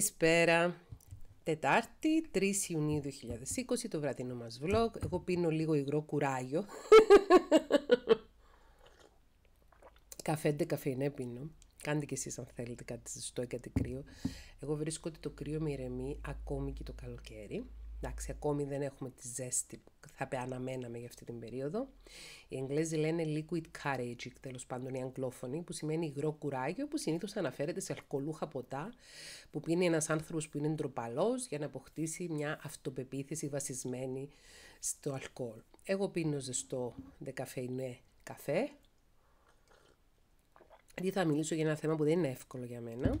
Καλησπέρα. Τετάρτη, 3 Ιουνίου 2020, το βραδινό μας vlog. Εγώ πίνω λίγο υγρό κουράγιο. Καφέντε καφεϊνέ ναι, πίνω. Κάντε κι εσείς αν θέλετε κάτι ζεστό ή κάτι κρύο. Εγώ βρίσκω ότι το κρύο με ηρεμεί ακόμη και το καλοκαίρι. Εντάξει, ακόμη δεν έχουμε τη ζέστη που θα αναμέναμε για αυτή την περίοδο. Οι Εγγλέζοι λένε liquid courage, τέλος πάντων οι Αγγλόφωνοι, που σημαίνει υγρό κουράγιο, που συνήθως αναφέρεται σε αλκοολούχα ποτά που πίνει ένας άνθρωπος που είναι ντροπαλός για να αποκτήσει μια αυτοπεποίθηση βασισμένη στο αλκοόλ. Εγώ πίνω ζεστό δεκαφεϊνέ καφέ. Γιατί ναι, θα μιλήσω για ένα θέμα που δεν είναι εύκολο για μένα.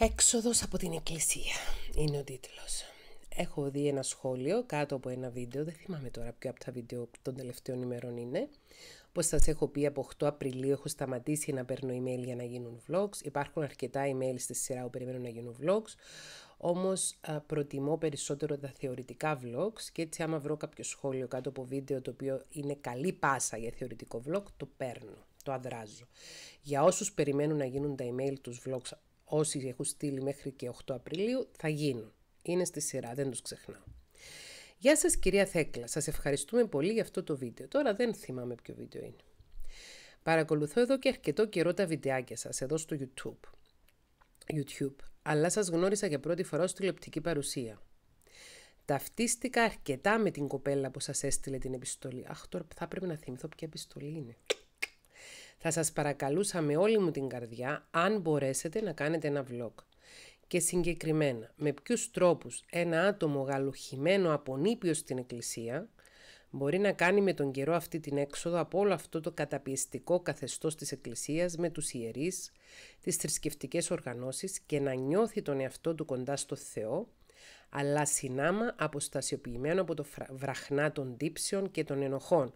Έξοδος από την εκκλησία είναι ο τίτλος. Έχω δει ένα σχόλιο κάτω από ένα βίντεο, δεν θυμάμαι τώρα ποιο από τα βίντεο των τελευταίων ημερών είναι. Πώς σας έχω πει από 8 Απριλίου έχω σταματήσει να παίρνω email για να γίνουν vlogs. Υπάρχουν αρκετά email στη σειρά που περιμένουν να γίνουν vlogs. Όμως προτιμώ περισσότερο τα θεωρητικά vlogs και έτσι άμα βρω κάποιο σχόλιο κάτω από βίντεο το οποίο είναι καλή πάσα για θεωρητικό vlog το παίρνω το αδράζω. Για όσους περιμένουν να γίνουν τα email τους vlogs όσοι έχουν στείλει μέχρι και 8 Απριλίου θα γίνουν. Είναι στη σειρά, δεν τους ξεχνάω. Γεια σας κυρία Θέκλα, σας ευχαριστούμε πολύ για αυτό το βίντεο. Τώρα δεν θυμάμαι ποιο βίντεο είναι. Παρακολουθώ εδώ και αρκετό καιρό τα βιντεάκια σας εδώ στο YouTube. YouTube, αλλά σας γνώρισα για πρώτη φορά ως τηλεοπτική παρουσία. Ταυτίστηκα αρκετά με την κοπέλα που σας έστειλε την επιστολή. Αχ, τώρα θα πρέπει να θυμηθώ ποια επιστολή είναι. Θα σας παρακαλούσα με όλη μου την καρδιά, αν μπορέσετε να κάνετε ένα vlog. Και συγκεκριμένα, με ποιους τρόπους ένα άτομο γαλουχημένο από νήπιο στην εκκλησία μπορεί να κάνει με τον καιρό αυτή την έξοδο από όλο αυτό το καταπιεστικό καθεστώς της Εκκλησίας με τους ιερείς, τις θρησκευτικές οργανώσεις και να νιώθει τον εαυτό του κοντά στο Θεό, αλλά συνάμα αποστασιοποιημένο από το βραχνά των τύψεων και των ενοχών,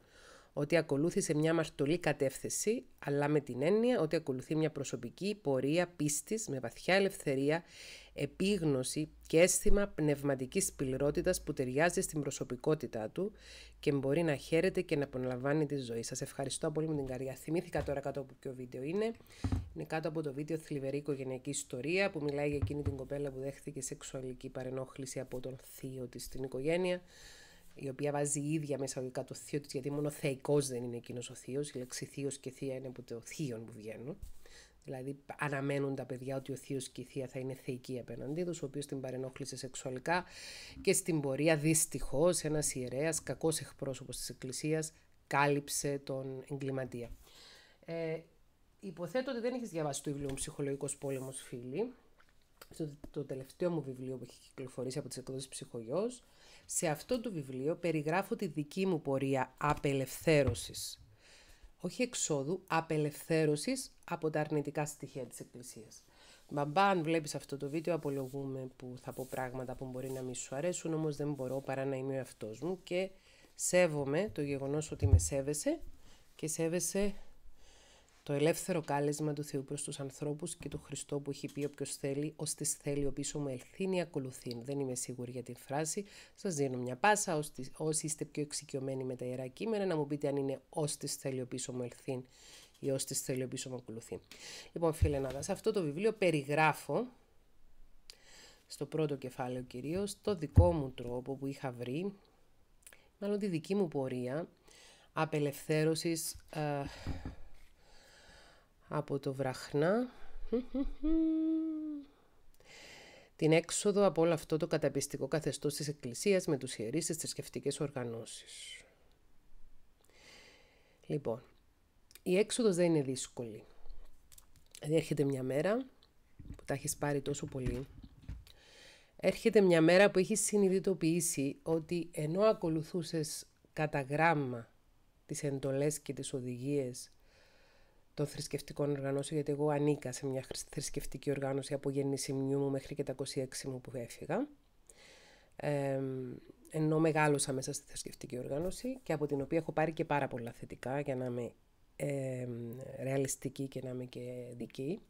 ότι ακολούθησε μια μαρτωλή κατεύθυνση, αλλά με την έννοια ότι ακολουθεί μια προσωπική πορεία πίστης με βαθιά ελευθερία, επίγνωση και αίσθημα πνευματικής πληρότητας που ταιριάζει στην προσωπικότητά του και μπορεί να χαίρεται και να απολαμβάνει τη ζωή. Σας ευχαριστώ πολύ με την καρδιά. Θυμήθηκα τώρα κάτω από ποιο βίντεο είναι. Είναι κάτω από το βίντεο θλιβερή οικογενειακή ιστορία που μιλάει για εκείνη την κοπέλα που δέχθηκε σεξουαλική παρενόχληση από τον θείο της στην οικογένεια η οποία βάζει η ίδια από το θείο της, γιατί μόνο θεϊκός δεν είναι εκείνος ο θείος. Η λέξη θείος και θεία είναι από το θείο που βγαίνουν. Δηλαδή, αναμένουν τα παιδιά ότι ο θείος και η θεία θα είναι θεϊκοί απέναντί τους, ο οποίος την παρενόχλησε σεξουαλικά και στην πορεία δυστυχώς ένας ιερέας, κακός εκπρόσωπος της Εκκλησίας, κάλυψε τον εγκληματία. Ε, υποθέτω ότι δεν έχεις διαβάσει το βιβλίο Ψυχολογικός Πόλεμος, φίλοι. Το, τελευταίο μου βιβλίο που έχει κυκλοφορήσει από τις εκδόσεις Ψυχογειό. Σε αυτό το βιβλίο περιγράφω τη δική μου πορεία απελευθέρωσης. Όχι εξόδου, απελευθέρωσης από τα αρνητικά στοιχεία της Εκκλησίας. Μπαμπά, αν βλέπεις αυτό το βίντεο, απολογούμε που θα πω πράγματα που μπορεί να μη σου αρέσουν, όμως δεν μπορώ παρά να είμαι ο μου και σέβομαι το γεγονός ότι με σέβεσαι και σέβεσαι το ελεύθερο κάλεσμα του Θεού προς τους ανθρώπους και του Χριστό που έχει πει όποιος θέλει, ως θέλει ο πίσω μου ή ακολουθεί. Δεν είμαι σίγουρη για την φράση. Σας δίνω μια πάσα. Όσοι είστε πιο εξοικειωμένοι με τα ιερά κείμενα, να μου πείτε αν είναι ως θέλει ο πίσω μου ελθύν ή ως θέλει ο πίσω μου ακολουθεί. Λοιπόν, φίλε Νάδα, σε αυτό το βιβλίο περιγράφω στο πρώτο κεφάλαιο κυρίως το δικό μου τρόπο που είχα βρει, μάλλον τη δική μου πορεία απελευθέρωσης ε, από το Βραχνά την έξοδο από όλο αυτό το καταπιστικό καθεστώς της Εκκλησίας με τους ιερείς στις θρησκευτικές οργανώσεις. Λοιπόν, η έξοδος δεν είναι δύσκολη. Δηλαδή, έρχεται μια μέρα που τα έχεις πάρει τόσο πολύ. Έρχεται μια μέρα που έχεις συνειδητοποιήσει ότι ενώ ακολουθούσες κατά γράμμα τις εντολές και τις οδηγίες των θρησκευτικών οργανώσεων, γιατί εγώ ανήκα σε μια θρησκευτική οργάνωση από γέννηση μου μέχρι και τα 26 μου που έφυγα. ενώ μεγάλωσα μέσα στη θρησκευτική οργάνωση και από την οποία έχω πάρει και πάρα πολλά θετικά για να είμαι ρεαλιστική και να είμαι και δική.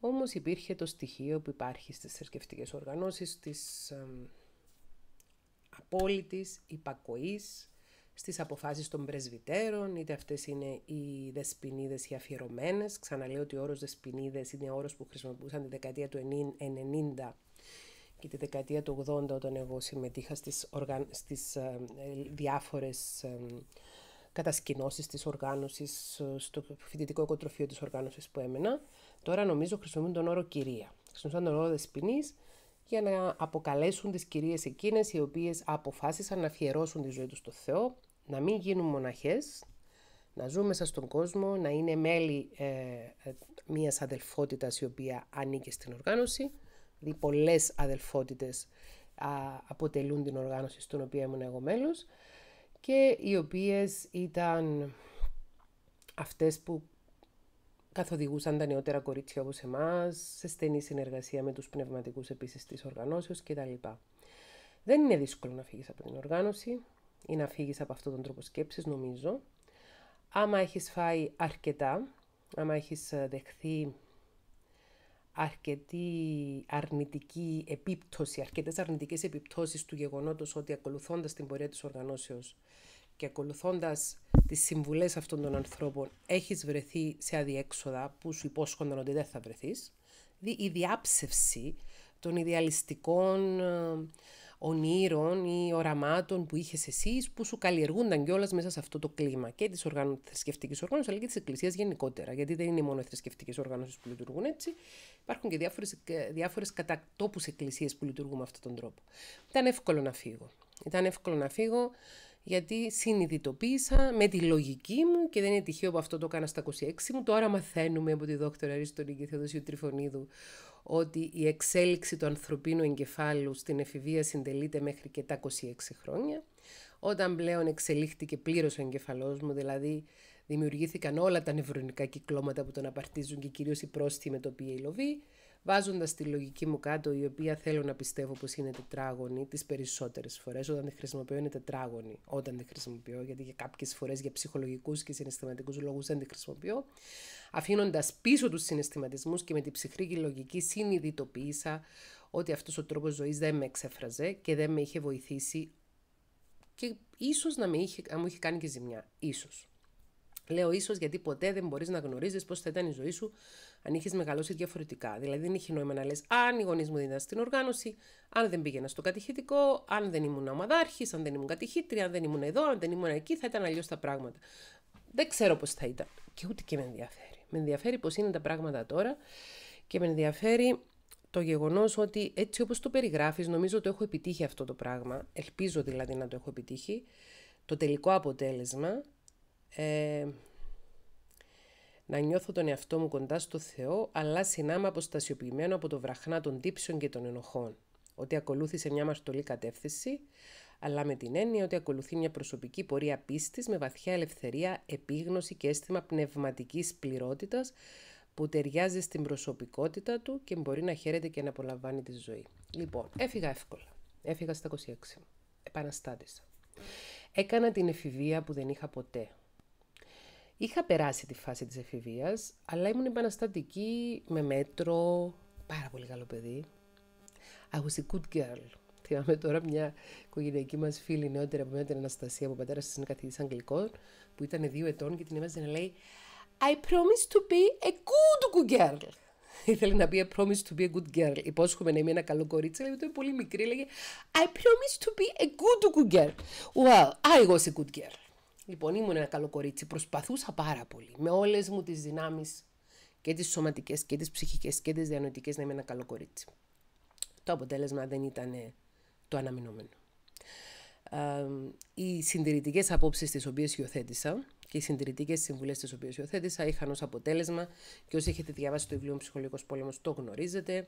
Όμως υπήρχε το στοιχείο που υπάρχει στις θρησκευτικές οργανώσεις της ε, απόλυτης υπακοής στις αποφάσεις των πρεσβυτέρων, είτε αυτές είναι οι δεσποινίδες οι αφιερωμένες. Ξαναλέω ότι ο όρος δεσποινίδες είναι όρος που χρησιμοποιούσαν τη δεκαετία του 90 και τη δεκαετία του 80 όταν εγώ συμμετείχα στις, οργαν... στις ε, διάφορες ε, κατασκηνώσεις της οργάνωσης, ε, στο φοιτητικό οικοτροφείο της οργάνωσης που έμενα. Τώρα νομίζω χρησιμοποιούν τον όρο κυρία. Χρησιμοποιούν τον όρο δεσποινής για να αποκαλέσουν τις κυρίες εκείνες οι οποίες αποφάσισαν να αφιερώσουν τη ζωή τους στο Θεό, να μην γίνουν μοναχές, να ζούμε μέσα στον κόσμο, να είναι μέλη ε, ε, μιας αδελφότητας η οποία ανήκει στην οργάνωση, δηλαδή πολλές αδελφότητες α, αποτελούν την οργάνωση στην οποία ήμουν εγώ μέλος και οι οποίες ήταν αυτές που καθοδηγούσαν τα νεότερα κορίτσια όπως εμάς, σε στενή συνεργασία με τους πνευματικούς επίσης της οργανώσεως κτλ. Δεν είναι δύσκολο να φύγεις από την οργάνωση, ή να φύγεις από αυτόν τον τρόπο σκέψης, νομίζω. Άμα έχεις φάει αρκετά, άμα έχεις ε, δεχθεί αρκετή αρνητική επίπτωση, αρκετές αρνητικές επιπτώσεις του γεγονότος ότι ακολουθώντας την πορεία της οργανώσεως και ακολουθώντας τις συμβουλές αυτών των ανθρώπων έχεις βρεθεί σε αδιέξοδα που σου υπόσχονταν ότι δεν θα βρεθείς, η διάψευση των ιδεαλιστικών ε, ονείρων ή οραμάτων που είχες εσύ, που σου καλλιεργούνταν κιόλας μέσα σε αυτό το κλίμα και της θρησκευτικής οργάνωσης αλλά και της Εκκλησίας γενικότερα. Γιατί δεν είναι μόνο οι θρησκευτικές οργανώσεις που λειτουργούν έτσι, υπάρχουν και διάφορες ε, κατατόπους εκκλησίες που λειτουργούν με αυτόν τον τρόπο. Ήταν εύκολο να φύγω. Ήταν εύκολο να φύγω γιατί συνειδητοποίησα με τη λογική μου και δεν είναι τυχαίο που αυτό το έκανα στα 26 μου. Τώρα μαθαίνουμε από τη δόκτωρα και Θεοδοσίου Τριφωνίδου ότι η εξέλιξη του ανθρωπίνου εγκεφάλου στην εφηβεία συντελείται μέχρι και τα 26 χρόνια. Όταν πλέον εξελίχθηκε πλήρως ο εγκεφαλός μου, δηλαδή δημιουργήθηκαν όλα τα νευρονικά κυκλώματα που τον απαρτίζουν και κυρίως η το το η λοβή, βάζοντας τη λογική μου κάτω, η οποία θέλω να πιστεύω πως είναι τετράγωνη τις περισσότερες φορές, όταν τη χρησιμοποιώ είναι τετράγωνη, όταν τη χρησιμοποιώ, γιατί για κάποιες φορές για ψυχολογικούς και συναισθηματικούς λόγους δεν τη χρησιμοποιώ, αφήνοντας πίσω τους συναισθηματισμούς και με την ψυχρή και λογική συνειδητοποίησα ότι αυτός ο τρόπος ζωής δεν με εξέφραζε και δεν με είχε βοηθήσει και ίσως να, με είχε, να μου είχε κάνει και ζημιά, ίσως. Λέω ίσως γιατί ποτέ δεν μπορείς να γνωρίζεις πώς θα ήταν η ζωή σου αν είχες μεγαλώσει διαφορετικά. Δηλαδή, δεν είχε νόημα να λες αν οι γονείς μου δεν ήταν στην οργάνωση, αν δεν πήγαινα στο κατηχητικό, αν δεν ήμουν ομαδάρχης, αν δεν ήμουν κατηχήτρια, αν δεν ήμουν εδώ, αν δεν ήμουν εκεί, θα ήταν αλλιώς τα πράγματα. Δεν ξέρω πώς θα ήταν. Και ούτε και με ενδιαφέρει. Με ενδιαφέρει πώς είναι τα πράγματα τώρα και με ενδιαφέρει το γεγονός ότι έτσι όπως το περιγράφεις, νομίζω ότι έχω επιτύχει αυτό το πράγμα. Ελπίζω δηλαδή να το έχω επιτύχει. Το τελικό αποτέλεσμα. Ε, να νιώθω τον εαυτό μου κοντά στο Θεό, αλλά συνάμα αποστασιοποιημένο από το βραχνά των τύψεων και των ενοχών. Ότι ακολούθησε μια μαρτωλή κατεύθυνση, αλλά με την έννοια ότι ακολουθεί μια προσωπική πορεία πίστης με βαθιά ελευθερία, επίγνωση και αίσθημα πνευματικής πληρότητας που ταιριάζει στην προσωπικότητα του και μπορεί να χαίρεται και να απολαμβάνει τη ζωή. Λοιπόν, έφυγα εύκολα. Έφυγα στα 26. Επαναστάτησα. Έκανα την εφηβεία που δεν είχα ποτέ. Είχα περάσει τη φάση της εφηβείας, αλλά ήμουν επαναστατική με μέτρο, πάρα πολύ καλό παιδί. I was a good girl. Θυμάμαι τώρα μια οικογενειακή μας φίλη νεότερη από μένα, την Αναστασία, που ο πατέρας της είναι Αγγλικών, που ήταν δύο ετών και την έμαζε να λέει I promise to be a good good girl. Ήθελε να πει I promise to be a good girl. Υπόσχομαι να είμαι ένα καλό κορίτσι, αλλά ήταν πολύ μικρή. Λέγε I promise to be a good girl. Well, I was a good girl. Λοιπόν, ήμουν ένα καλό κορίτσι. Προσπαθούσα πάρα πολύ. Με όλες μου τις δυνάμεις και τις σωματικές και τις ψυχικές και τις διανοητικές να είμαι ένα καλό κορίτσι. Το αποτέλεσμα δεν ήταν ε, το αναμενόμενο. οι συντηρητικές απόψεις τις οποίες υιοθέτησα και οι συντηρητικές συμβουλές τις οποίες υιοθέτησα είχαν ως αποτέλεσμα και όσοι έχετε διαβάσει το βιβλίο Ψυχολογικός Πόλεμος το γνωρίζετε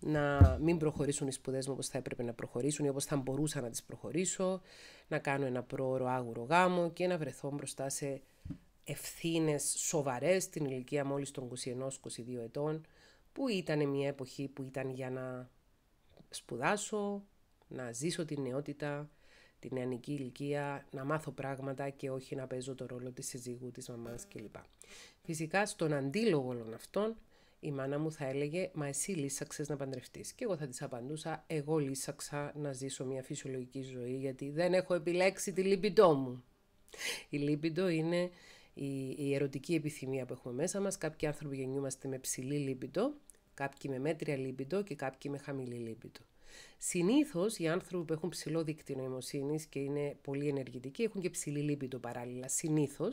να μην προχωρήσουν οι σπουδές μου όπως θα έπρεπε να προχωρήσουν ή όπως θα μπορούσα να τις προχωρήσω, να κάνω ένα πρόωρο άγουρο γάμο και να βρεθώ μπροστά σε ευθύνες σοβαρές στην ηλικία μόλις των 21-22 ετών, που ήταν μια εποχή που ήταν για να σπουδάσω, να ζήσω την νεότητα, την νεανική ηλικία, να μάθω πράγματα και όχι να παίζω το ρόλο της συζύγου, της μαμάς κλπ. Φυσικά στον αντίλογο όλων αυτών η μάνα μου θα έλεγε «Μα εσύ λύσαξες να παντρευτείς». Και εγώ θα της απαντούσα «Εγώ λύσαξα να ζήσω μια φυσιολογική ζωή γιατί δεν έχω επιλέξει τη λύπητό μου». Η λύπητο είναι η, η ερωτική επιθυμία που έχουμε μέσα μας. Κάποιοι άνθρωποι γεννιούμαστε με ψηλή λύπητο, κάποιοι με μέτρια λύπητο και κάποιοι με χαμηλή λύπητο. Συνήθως οι άνθρωποι που έχουν ψηλό δίκτυο νοημοσύνης και είναι πολύ ενεργητικοί έχουν και ψηλή λύπητο παράλληλα. Συνήθως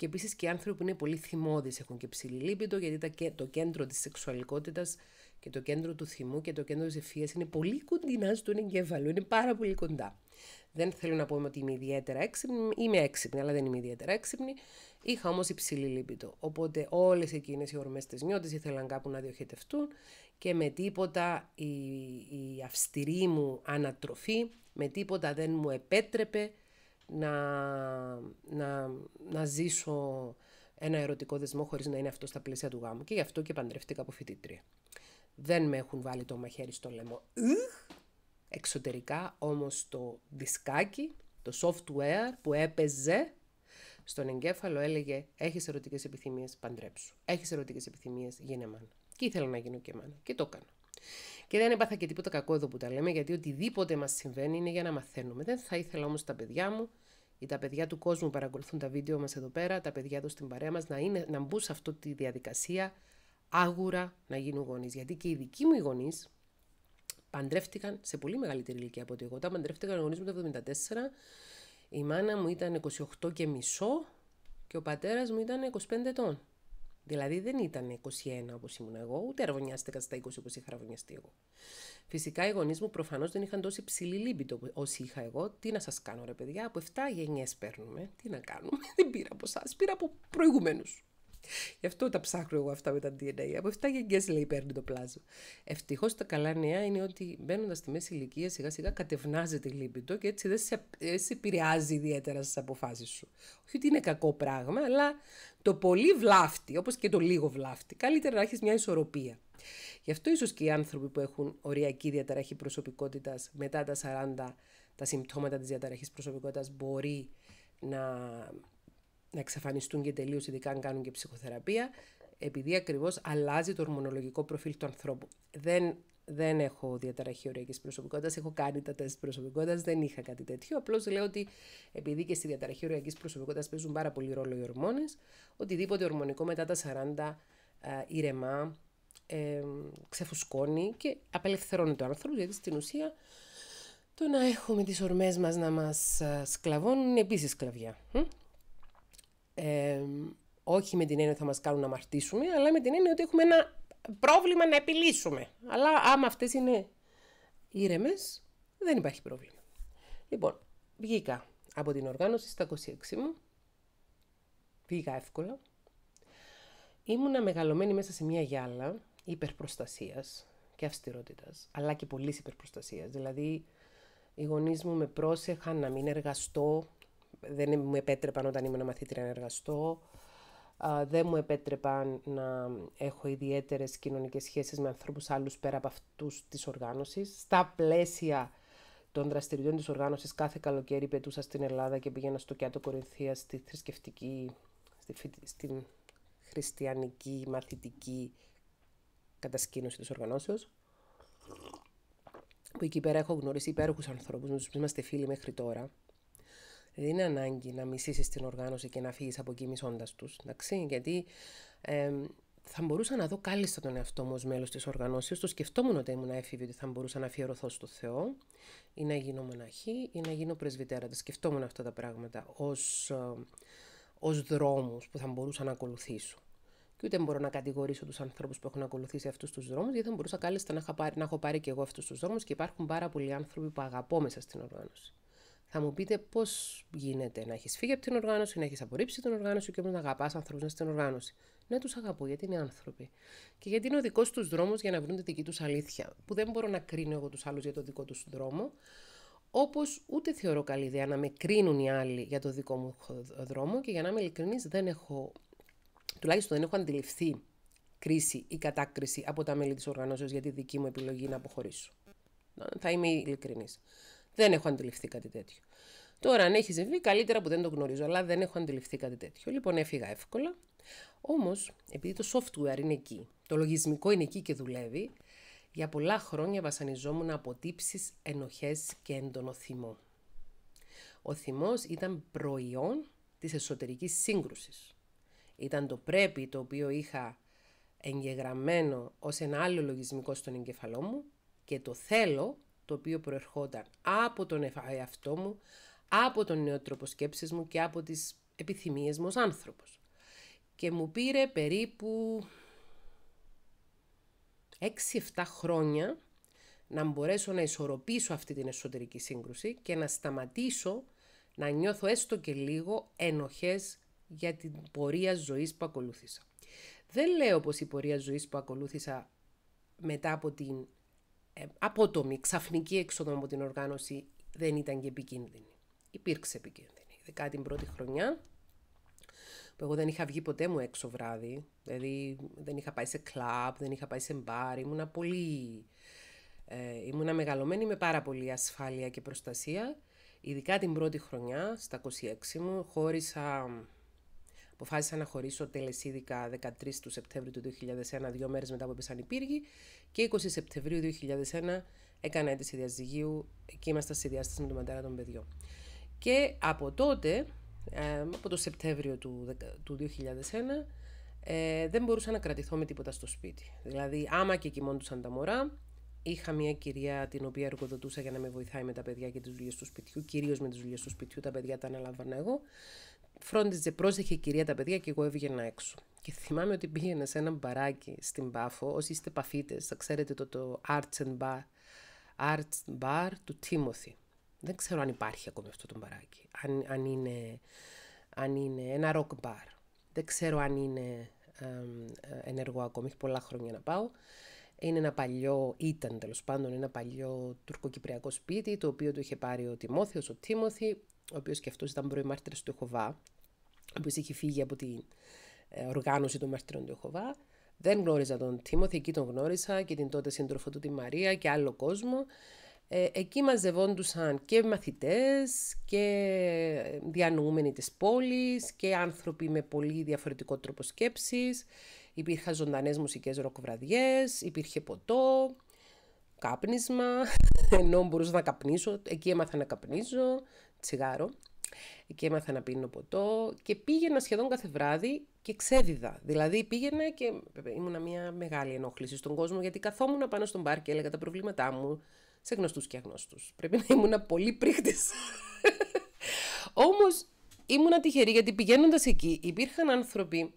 και επίση και οι άνθρωποι που είναι πολύ θυμώδεις έχουν και ψηλή λίπητο, γιατί το κέντρο της σεξουαλικότητας και το κέντρο του θυμού και το κέντρο της ευφυία είναι πολύ κοντινά στον εγκέφαλο. Είναι πάρα πολύ κοντά. Δεν θέλω να πω ότι είμαι ιδιαίτερα έξυπνη. Είμαι έξυπνη, αλλά δεν είμαι ιδιαίτερα έξυπνη. Είχα όμως υψηλή λίπητο. Οπότε όλες εκείνες οι ορμές της νιώτης ήθελαν κάπου να διοχετευτούν και με τίποτα η, η αυστηρή μου ανατροφή, με τίποτα δεν μου επέτρεπε να, να, να ζήσω ένα ερωτικό δεσμό χωρίς να είναι αυτό στα πλαίσια του γάμου και γι' αυτό και παντρευτήκα από φοιτήτρια. Δεν με έχουν βάλει το μαχαίρι στο λαιμό εξωτερικά, όμως το δισκάκι, το software που έπαιζε στον εγκέφαλο έλεγε έχεις ερωτικές επιθυμίες, παντρέψου. Έχεις ερωτικές επιθυμίες, γίνε μάνα. Και ήθελα να γίνω και μάνα και το έκανα. Και δεν έπαθα και τίποτα κακό εδώ που τα λέμε, γιατί οτιδήποτε μας συμβαίνει είναι για να μαθαίνουμε. Δεν θα ήθελα όμως τα παιδιά μου ή τα παιδιά του κόσμου παρακολουθούν τα βίντεο μας εδώ πέρα, τα παιδιά εδώ στην παρέα μας, να, είναι, να μπουν σε αυτή τη διαδικασία άγουρα να γίνουν γονείς. Γιατί και οι δικοί μου οι γονείς παντρεύτηκαν σε πολύ μεγαλύτερη ηλικία από ότι εγώ. Τα παντρεύτηκαν οι γονείς μου το 1974, η μάνα μου ήταν 28 και μισό και ο πατέρας μου ήταν 25 ετών. Δηλαδή δεν ήταν 21 όπως ήμουν εγώ, ούτε αρβωνιάστηκα στα 20 όπως είχα εγώ. Φυσικά οι γονείς μου προφανώς δεν είχαν τόση ψηλή λύπη όσο είχα εγώ. Τι να σας κάνω, ρε παιδιά, από 7 γενιές παίρνουμε. Τι να κάνουμε, δεν πήρα από εσάς, πήρα από προηγούμενου. Γι' αυτό τα ψάχνω εγώ αυτά με τα DNA. Από 7 γενιές λέει παίρνει το πλάσμα. Ευτυχώς τα καλά νέα είναι ότι μπαίνοντας στη μέση ηλικία σιγά σιγά κατευνάζεται η του και έτσι δεν σε, σε επηρεάζει ιδιαίτερα στις αποφάσεις σου. Όχι ότι είναι κακό πράγμα, αλλά το πολύ βλάφτη, όπως και το λίγο βλάφτη, καλύτερα να έχεις μια ισορροπία. Γι' αυτό ίσως και οι άνθρωποι που έχουν οριακή διαταραχή προσωπικότητας μετά τα 40, τα συμπτώματα της διαταραχής προσωπικότητας μπορεί να να εξαφανιστούν και τελείως, ειδικά αν κάνουν και ψυχοθεραπεία, επειδή ακριβώς αλλάζει το ορμονολογικό προφίλ του ανθρώπου. Δεν, δεν έχω διαταραχή ωριακή προσωπικότητας. Έχω κάνει τα τεστ προσωπικότητας, δεν είχα κάτι τέτοιο. Απλώς λέω ότι επειδή και στη διαταραχή ωριακή προσωπικότητας παίζουν πάρα πολύ ρόλο οι ορμόνες, οτιδήποτε ορμονικό μετά τα 40 ηρεμά, ε, ε, ξεφουσκώνει και απελευθερώνει το άνθρωπο, γιατί στην ουσία το να έχουμε τις ορμές μας να μας ε, σκλαβώνουν είναι επίσης σκλαβιά όχι με την έννοια ότι θα μας κάνουν να μαρτήσουμε, αλλά με την έννοια ότι έχουμε ένα πρόβλημα να επιλύσουμε. Αλλά άμα αυτές είναι ήρεμες, δεν υπάρχει πρόβλημα. Λοιπόν, βγήκα από την οργάνωση στα 26 μου. βγήκα εύκολα. Ήμουνα μεγαλωμένη μέσα σε μια γυάλα υπερπροστασίας και αυστηρότητας, αλλά και πολλής υπερπροστασίας. Δηλαδή, οι γονείς μου με πρόσεχαν να μην εργαστώ, δεν μου επέτρεπαν όταν ήμουν μαθήτρια να εργαστώ, δεν μου επέτρεπαν να έχω ιδιαίτερες κοινωνικές σχέσεις με ανθρώπους άλλους πέρα από αυτούς της οργάνωσης. Στα πλαίσια των δραστηριών της οργάνωσης κάθε καλοκαίρι πετούσα στην Ελλάδα και πήγαινα στο Κιάτο Κορινθία στη θρησκευτική, στη, στην χριστιανική μαθητική κατασκήνωση της οργανώσεως που εκεί πέρα έχω γνωρίσει υπέροχους ανθρώπους, με τους οποίους είμαστε φίλοι μέχρι τώρα. Δεν είναι ανάγκη να μισήσεις την οργάνωση και να φύγεις από εκεί μισώντας τους. Γιατί ε, θα μπορούσα να δω κάλλιστα τον εαυτό μου ως μέλος της οργανώσεως. Το σκεφτόμουν όταν ήμουν έφηβη ότι θα μπορούσα να αφιερωθώ στο Θεό ή να γίνω μοναχή ή να γίνω πρεσβυτέρα. Τα σκεφτόμουν αυτά τα πράγματα ως ε, ως δρόμους που θα μπορούσα να ακολουθήσω. Και ούτε μπορώ να κατηγορήσω τους ανθρώπους που έχουν ακολουθήσει αυτούς τους δρόμους, γιατί θα μπορούσα κάλλιστα να, έχω πάρει, να έχω πάρει και εγώ αυτούς τους δρόμους και υπάρχουν πάρα πολλοί άνθρωποι που αγαπώ μέσα στην οργάνωση. Θα μου πείτε πώς γίνεται να έχεις φύγει από την οργάνωση, να έχεις απορρίψει την οργάνωση και όμως να αγαπάς ανθρώπους να στην οργάνωση. Ναι, τους αγαπώ γιατί είναι άνθρωποι. Και γιατί είναι ο δικός τους δρόμος για να βρουν τη δική τους αλήθεια. Που δεν μπορώ να κρίνω εγώ τους άλλους για το δικό τους δρόμο. Όπως ούτε θεωρώ καλή ιδέα να με κρίνουν οι άλλοι για το δικό μου δρόμο. Και για να είμαι ειλικρινής, δεν έχω, τουλάχιστον δεν έχω αντιληφθεί κρίση ή κατάκριση από τα μέλη της οργανώσεω για τη δική μου επιλογή να αποχωρήσω. Θα είμαι ειλικρινής. Δεν έχω αντιληφθεί κάτι τέτοιο. Τώρα, αν έχεις συμβεί, καλύτερα που δεν το γνωρίζω, αλλά δεν έχω αντιληφθεί κάτι τέτοιο. Λοιπόν, έφυγα εύκολα. Όμως, επειδή το software είναι εκεί, το λογισμικό είναι εκεί και δουλεύει, για πολλά χρόνια βασανιζόμουν από αποτύψεις ενοχές και έντονο θυμό. Ο θυμός ήταν προϊόν της εσωτερικής σύγκρουσης. Ήταν το πρέπει το οποίο είχα εγγεγραμμένο ως ένα άλλο λογισμικό στον εγκεφαλό μου και το θέλω το οποίο προερχόταν από τον ε, εαυτό μου, από τον νέο τρόπο μου και από τις επιθυμίες μου ως άνθρωπος. Και μου πήρε περίπου 6-7 χρόνια να μπορέσω να ισορροπήσω αυτή την εσωτερική σύγκρουση και να σταματήσω να νιώθω έστω και λίγο ενοχές για την πορεία ζωής που ακολούθησα. Δεν λέω πως η πορεία ζωής που ακολούθησα μετά από την ε, απότομη, ξαφνική έξοδο από την οργάνωση δεν ήταν και επικίνδυνη. Υπήρξε επικίνδυνη. Ειδικά την πρώτη χρονιά που εγώ δεν είχα βγει ποτέ μου έξω βράδυ. Δηλαδή δεν είχα πάει σε κλαμπ, δεν είχα πάει σε μπαρ. Ήμουνα πολύ... Ε, ήμουνα μεγαλωμένη με πάρα πολύ ασφάλεια και προστασία. Ειδικά την πρώτη χρονιά, στα 26 μου, χώρισα Αποφάσισα να χωρίσω τελεσίδικα 13 του Σεπτέμβριου του 2001, δύο μέρες μετά που έπεσαν οι πύργοι και 20 Σεπτεμβρίου 2001 έκανα αίτηση διαζυγίου και ήμασταν στη διάσταση με τον πατέρα των παιδιών. Και από τότε, από το Σεπτέμβριο του, 2001, ε, δεν μπορούσα να κρατηθώ με τίποτα στο σπίτι. Δηλαδή, άμα και κοιμόντουσαν τα μωρά, είχα μια κυρία την οποία εργοδοτούσα για να με βοηθάει με τα παιδιά και τις δουλειές του σπιτιού, κυρίως με τις δουλειές του σπιτιού, τα παιδιά τα αναλάμβανα εγώ φρόντιζε, πρόσεχε η κυρία τα παιδιά και εγώ έβγαινα έξω. Και θυμάμαι ότι πήγαινα σε ένα μπαράκι στην Πάφο, όσοι είστε παφίτες, θα ξέρετε το, το Arts and Bar, Arts Bar του Τίμωθη. Δεν ξέρω αν υπάρχει ακόμη αυτό το μπαράκι, αν, αν, είναι, αν είναι ένα rock bar. Δεν ξέρω αν είναι ενεργό ακόμη, έχει πολλά χρόνια να πάω. Είναι ένα παλιό, ήταν τέλος πάντων ένα παλιό τουρκοκυπριακό σπίτι, το οποίο το είχε πάρει ο Τιμόθιος, ο Τίμωθη, ο οποίος και αυτός ήταν πρώην μάρτυρας του Εχοβά, ο οποίος είχε φύγει από την ε, οργάνωση των μαρτύρων του Εχοβά. Δεν γνώριζα τον Τίμωθη, εκεί τον γνώρισα και την τότε σύντροφο του τη Μαρία και άλλο κόσμο. Ε, εκεί μαζευόντουσαν και μαθητές και ε, διανοούμενοι της πόλης και άνθρωποι με πολύ διαφορετικό τρόπο σκέψης. Υπήρχαν ζωντανές μουσικές ροκοβραδιέ, υπήρχε ποτό, κάπνισμα, ενώ μπορούσα να καπνίσω, εκεί έμαθα να καπνίζω, τσιγάρο και έμαθα να πίνω ποτό και πήγαινα σχεδόν κάθε βράδυ και ξέδιδα. Δηλαδή πήγαινα και ήμουν μια μεγάλη ενόχληση στον κόσμο γιατί καθόμουν πάνω στον μπαρ και έλεγα τα προβλήματά μου σε γνωστούς και αγνώστους. Πρέπει να ήμουν πολύ πρίχτης. Όμως ήμουνα τυχερή γιατί πηγαίνοντας εκεί υπήρχαν άνθρωποι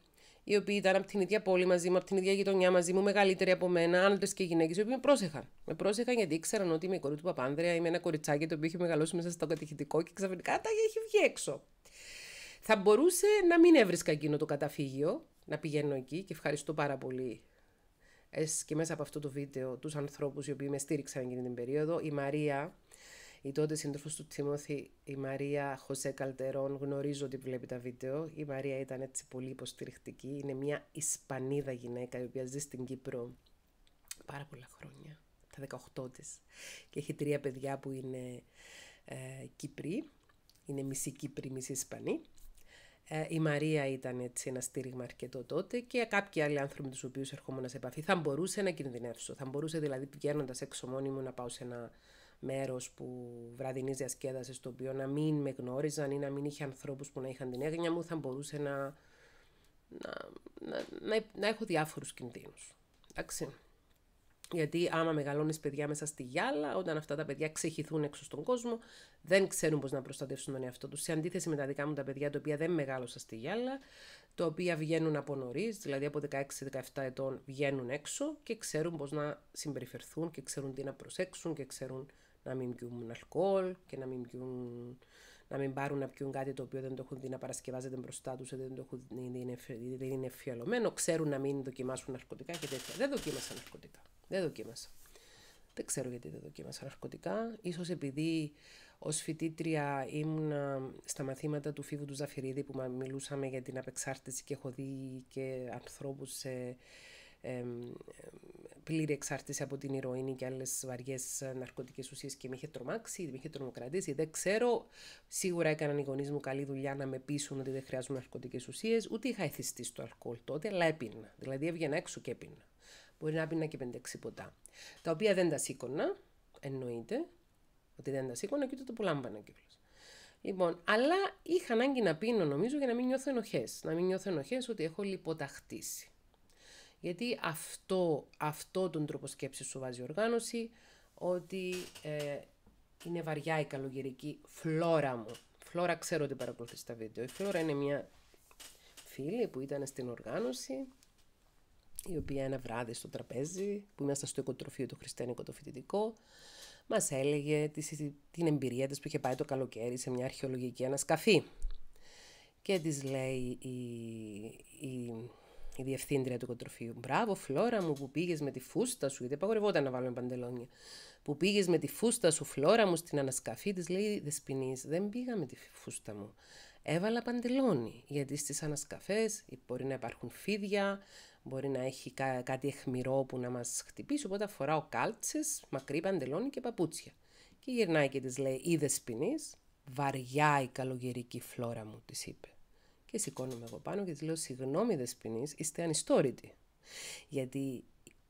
οι οποίοι ήταν από την ίδια πόλη μαζί μου, από την ίδια γειτονιά μαζί μου, μεγαλύτεροι από μένα, άντρες και γυναίκες, οι οποίοι με πρόσεχαν. Με πρόσεχαν γιατί ήξεραν ότι είμαι η κορή του Παπάνδρεα, είμαι ένα κοριτσάκι το οποίο είχε μεγαλώσει μέσα στο κατηχητικό και ξαφνικά τα έχει βγει έξω. Θα μπορούσε να μην έβρισκα εκείνο το καταφύγιο, να πηγαίνω εκεί και ευχαριστώ πάρα πολύ ε, και μέσα από αυτό το βίντεο τους ανθρώπους οι οποίοι με στήριξαν εκείνη την περίοδο. Η Μαρία, η τότε σύντροφο του Τσιμώθη, η Μαρία Χωσέ Καλτερών, γνωρίζω ότι βλέπει τα βίντεο. Η Μαρία ήταν έτσι πολύ υποστηρικτική. Είναι μια Ισπανίδα γυναίκα η οποία ζει στην Κύπρο πάρα πολλά χρόνια, τα 18 της. Και έχει τρία παιδιά που είναι ε, Κύπροι, είναι μισή Κύπροι, μισή Ισπανοί. Ε, η Μαρία ήταν έτσι ένα στήριγμα αρκετό τότε και κάποιοι άλλοι άνθρωποι με τους οποίους ερχόμουν σε επαφή. Θα μπορούσε να κινδυνεύσω, θα μπορούσε δηλαδή πηγαίνοντα έξω μόνη μου να πάω σε ένα μέρος που βραδινής διασκέδασης το οποίο να μην με γνώριζαν ή να μην είχε ανθρώπους που να είχαν την έγνοια μου θα μπορούσε να, να, να, να έχω διάφορους κινδύνους. Εντάξει. Γιατί άμα μεγαλώνεις παιδιά μέσα στη γυάλα, όταν αυτά τα παιδιά ξεχυθούν έξω στον κόσμο, δεν ξέρουν πώς να προστατεύσουν τον εαυτό τους. Σε αντίθεση με τα δικά μου τα παιδιά, τα οποία δεν μεγάλωσαν στη γυάλα, τα οποία βγαίνουν από νωρίς, δηλαδή από 16-17 ετών βγαίνουν έξω και ξέρουν πώς να συμπεριφερθούν και ξέρουν τι να προσέξουν και ξέρουν να μην πιούν αλκοόλ και να μην, να μην πάρουν να πιούν κάτι το οποίο δεν το έχουν δει να παρασκευάζεται μπροστά τους, δεν το δεν είναι φιαλωμένο, ξέρουν να μην δοκιμάσουν ναρκωτικά και τέτοια. Δεν δοκίμασα ναρκωτικά. Δεν δοκίμασα. Δεν ξέρω γιατί δεν δοκίμασα ναρκωτικά. Ίσως επειδή ως φοιτήτρια ήμουν στα μαθήματα του Φίβου του Ζαφυρίδη που μιλούσαμε για την απεξάρτηση και έχω δει και ανθρώπους σε, πλήρη εξάρτηση από την ηρωίνη και άλλες βαριές ε, ναρκωτικές ουσίες και με είχε τρομάξει, με είχε τρομοκρατήσει. Δεν ξέρω. Σίγουρα έκαναν οι γονείς μου καλή δουλειά να με πείσουν ότι δεν χρειάζομαι ναρκωτικές ουσίες. Ούτε είχα εθιστεί στο αλκοόλ τότε, αλλά έπινα. Δηλαδή έβγαινα έξω και έπινα. Μπορεί να έπινα και 5 ποτά. Τα οποία δεν τα σήκωνα, εννοείται ότι δεν τα σήκωνα και ούτε το πουλάμπανα κιόλας. Λοιπόν, αλλά είχα ανάγκη να πίνω νομίζω για να μην νιώθω ενοχές. Να μην νιώθω ενοχές ότι έχω λιποταχτήσει. Γιατί αυτό, αυτό τον τρόπο σκέψης σου βάζει η οργάνωση, ότι ε, είναι βαριά η καλογερική φλόρα μου. Φλόρα ξέρω ότι παρακολουθείς τα βίντεο. Η φλόρα είναι μια φίλη που ήταν στην οργάνωση, η οποία ένα βράδυ στο τραπέζι, που είμαστε στο οικοτροφείο το χριστένικο το φοιτητικό, μας έλεγε την εμπειρία της που είχε πάει το καλοκαίρι σε μια αρχαιολογική ανασκαφή. Και της λέει η η διευθύντρια του κοτροφείου. Μπράβο, Φλόρα μου που πήγες με τη φούστα σου, γιατί απαγορευόταν να βάλουμε παντελόνια. Που πήγες με τη φούστα σου, Φλόρα μου, στην ανασκαφή της, λέει Δεσπινή. Δεν πήγα με τη φούστα μου. Έβαλα παντελόνι, γιατί στις ανασκαφές μπορεί να υπάρχουν φίδια, μπορεί να έχει κά- κάτι εχμηρό που να μας χτυπήσει. Οπότε φοράω κάλτσες, μακρύ παντελόνι και παπούτσια. Και γυρνάει και της λέει: Είδε Δεσπινή, βαριά η καλογερική φλόρα μου, της είπε. Και σηκώνομαι εγώ πάνω και της λέω: Συγγνώμη, Δεσπινή, είστε ανιστόρητοι. Γιατί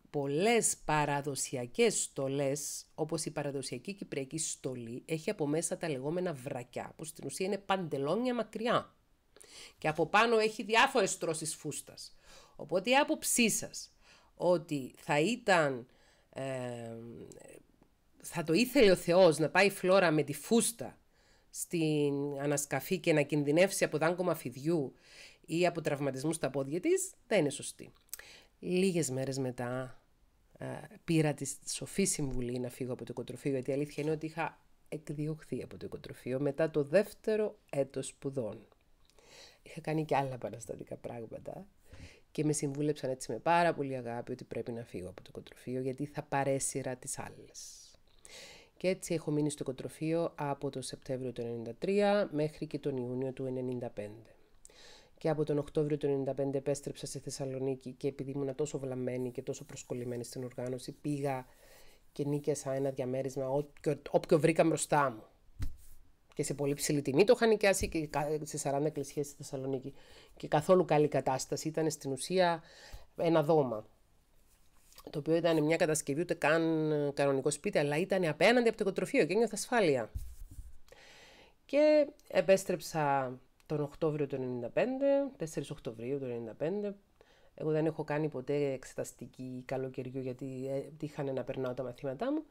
πολλές παραδοσιακές στολές, όπως η παραδοσιακή κυπριακή στολή, έχει από μέσα τα λεγόμενα βρακιά, που στην ουσία είναι παντελόνια μακριά. Και από πάνω έχει διάφορες τρώσεις φούστας. Οπότε η άποψή σας ότι θα ήταν... Ε, θα το ήθελε ο Θεός να πάει η φλόρα με τη φούστα στην ανασκαφή και να κινδυνεύσει από δάγκωμα φιδιού ή από τραυματισμούς στα πόδια της, δεν είναι σωστή. Λίγες μέρες μετά ε, πήρα τη σοφή συμβουλή να φύγω από το οικοτροφείο, γιατί η αλήθεια είναι ότι είχα εκδιωχθεί από το οικοτροφείο μετά το δεύτερο έτος σπουδών. Είχα κάνει και άλλα παραστατικά πράγματα και με συμβούλεψαν έτσι με πάρα πολύ αγάπη ότι πρέπει να φύγω από το οικοτροφείο γιατί θα παρέσυρα τις άλλες. Και έτσι έχω μείνει στο οικοτροφείο από τον Σεπτέμβριο του 1993 μέχρι και τον Ιούνιο του 1995. Και από τον Οκτώβριο του 1995 επέστρεψα στη Θεσσαλονίκη και επειδή ήμουν τόσο βλαμμένη και τόσο προσκολλημένη στην οργάνωση, πήγα και νίκιασα ένα διαμέρισμα όποιο, βρήκα μπροστά μου. Και σε πολύ ψηλή τιμή το είχα νοικιάσει και σε 40 εκκλησίες στη Θεσσαλονίκη. Και καθόλου καλή κατάσταση. Ήταν στην ουσία ένα δώμα το οποίο ήταν μια κατασκευή ούτε καν ε, κανονικό σπίτι, αλλά ήταν απέναντι από το οικοτροφείο και ένιωθα ασφάλεια. Και επέστρεψα τον Οκτώβριο του 1995, 4 Οκτωβρίου του 1995. Εγώ δεν έχω κάνει ποτέ εξεταστική καλοκαιριού γιατί ε, είχαν να περνάω τα μαθήματά μου.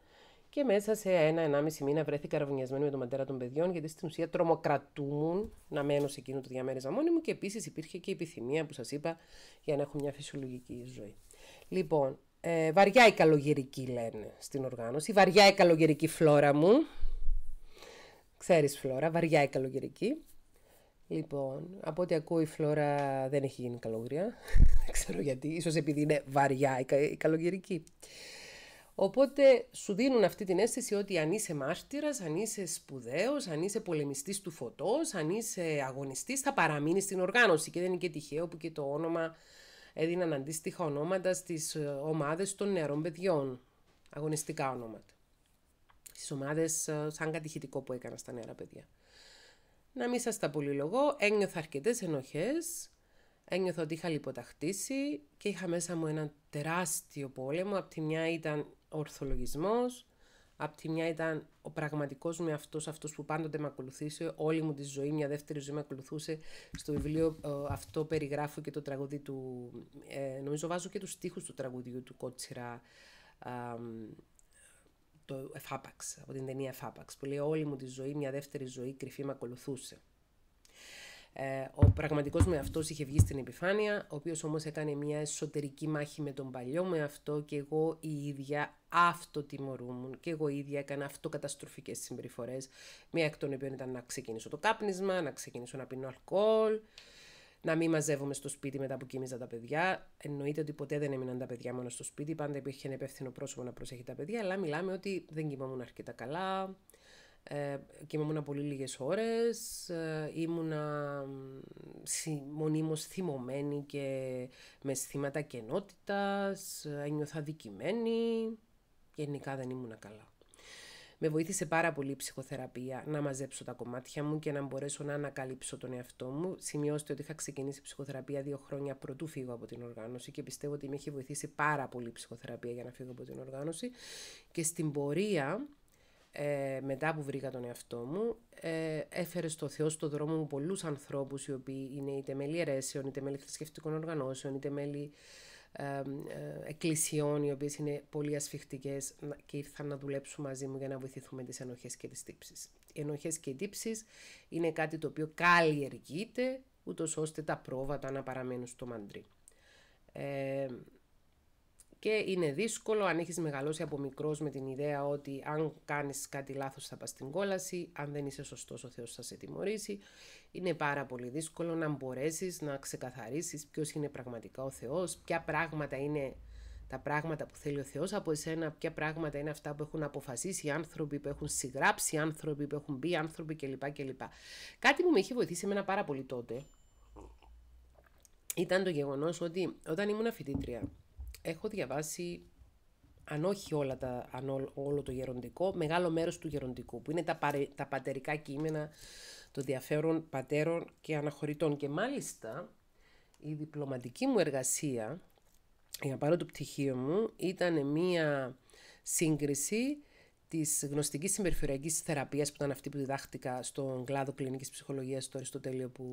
Και μέσα σε ένα-ενάμιση μήνα βρέθηκα ραβωνιασμένη με τον πατέρα των παιδιών, γιατί στην ουσία τρομοκρατούμουν να μένω σε εκείνο το διαμέρισμα μόνη μου και επίσης υπήρχε και η επιθυμία που σας είπα για να έχω μια φυσιολογική ζωή. Λοιπόν, ε, βαριά η καλογερική λένε στην οργάνωση, βαριά η καλογερική φλόρα μου. Ξέρεις φλόρα, βαριά η καλογερική. Λοιπόν, από ό,τι ακούω η φλόρα δεν έχει γίνει καλόγρια. δεν ξέρω γιατί, ίσως επειδή είναι βαριά η, καλογερική. Οπότε σου δίνουν αυτή την αίσθηση ότι αν είσαι μάρτυρας, αν είσαι σπουδαίος, αν είσαι πολεμιστής του φωτός, αν είσαι αγωνιστής, θα παραμείνεις στην οργάνωση. Και δεν είναι και τυχαίο που και το όνομα έδιναν αντίστοιχα ονόματα στις ε, ομάδες των νεαρών παιδιών, αγωνιστικά ονόματα. Στις ομάδες ε, σαν κατηχητικό που έκανα στα νεαρά παιδιά. Να μην σας τα λογώ, ένιωθα αρκετές ενοχές, ένιωθα ότι είχα λιποταχτήσει και είχα μέσα μου ένα τεράστιο πόλεμο. Απ' τη μια ήταν ορθολογισμός, Απ' τη μια ήταν ο πραγματικός μου αυτό, αυτός που πάντοτε με ακολουθούσε, όλη μου τη ζωή, μια δεύτερη ζωή με ακολουθούσε. Στο βιβλίο ε, αυτό περιγράφω και το τραγούδι του. Ε, νομίζω βάζω και τους στίχους του τραγουδιού του Κότσιρα. Ε, το Εφάπαξ, από την ταινία Εφάπαξ, που λέει Όλη μου τη ζωή, μια δεύτερη ζωή κρυφή με ακολουθούσε. Ε, ο πραγματικός με αυτό είχε βγει στην επιφάνεια, ο οποίος όμως έκανε μια εσωτερική μάχη με τον παλιό με αυτό και εγώ η ίδια αυτοτιμωρούμουν και εγώ ίδια έκανα αυτοκαταστροφικές συμπεριφορές, μια εκ των οποίων ήταν να ξεκινήσω το κάπνισμα, να ξεκινήσω να πίνω αλκοόλ, να μην μαζεύομαι στο σπίτι μετά που κοιμίζα τα παιδιά. Εννοείται ότι ποτέ δεν έμειναν τα παιδιά μόνο στο σπίτι, πάντα υπήρχε ένα υπεύθυνο πρόσωπο να προσέχει τα παιδιά, αλλά μιλάμε ότι δεν κοιμόμουν αρκετά καλά, ε, κοιμόμουν πολύ λίγες ώρες, ε, ήμουνα μονίμως θυμωμένη και με αισθήματα κενότητας, ε, ένιωθα δικημένη, γενικά δεν ήμουνα καλά. Με βοήθησε πάρα πολύ η ψυχοθεραπεία να μαζέψω τα κομμάτια μου και να μπορέσω να ανακαλύψω τον εαυτό μου. Σημειώστε ότι είχα ξεκινήσει ψυχοθεραπεία δύο χρόνια πρωτού φύγω από την οργάνωση και πιστεύω ότι με έχει βοηθήσει πάρα πολύ η ψυχοθεραπεία για να φύγω από την οργάνωση. Και στην πορεία ε, μετά που βρήκα τον εαυτό μου, ε, έφερε στο Θεό στον δρόμο μου πολλούς ανθρώπους οι οποίοι είναι είτε μέλη αιρέσεων, είτε μέλη θρησκευτικών οργανώσεων, είτε μέλη ε, εκκλησιών οι οποίες είναι πολύ ασφιχτικές και ήρθαν να δουλέψουν μαζί μου για να βοηθηθούμε τις ενοχές και τις τύψεις. Οι ενοχές και οι τύψεις είναι κάτι το οποίο καλλιεργείται ούτως ώστε τα πρόβατα να παραμένουν στο μαντρί και είναι δύσκολο αν έχεις μεγαλώσει από μικρός με την ιδέα ότι αν κάνεις κάτι λάθος θα πας στην κόλαση, αν δεν είσαι σωστός ο Θεός θα σε τιμωρήσει. Είναι πάρα πολύ δύσκολο να μπορέσεις να ξεκαθαρίσεις ποιος είναι πραγματικά ο Θεός, ποια πράγματα είναι τα πράγματα που θέλει ο Θεός, από εσένα, ποια πράγματα είναι αυτά που έχουν αποφασίσει οι άνθρωποι, που έχουν συγγράψει οι άνθρωποι, που έχουν μπει άνθρωποι κλπ. κλπ. Κάτι που με είχε βοηθήσει εμένα πάρα πολύ τότε ήταν το γεγονός ότι όταν ήμουν φοιτήτρια έχω διαβάσει, αν όχι όλα τα, αν όλο το γεροντικό, μεγάλο μέρος του γεροντικού, που είναι τα, τα πατερικά κείμενα των διαφέρων πατέρων και αναχωρητών. Και μάλιστα η διπλωματική μου εργασία, για να πάρω το πτυχίο μου, ήταν μία σύγκριση της γνωστικής συμπεριφοριακής θεραπείας, που ήταν αυτή που διδάχτηκα στον κλάδο κλινικής ψυχολογίας, στο Αριστοτέλειο που,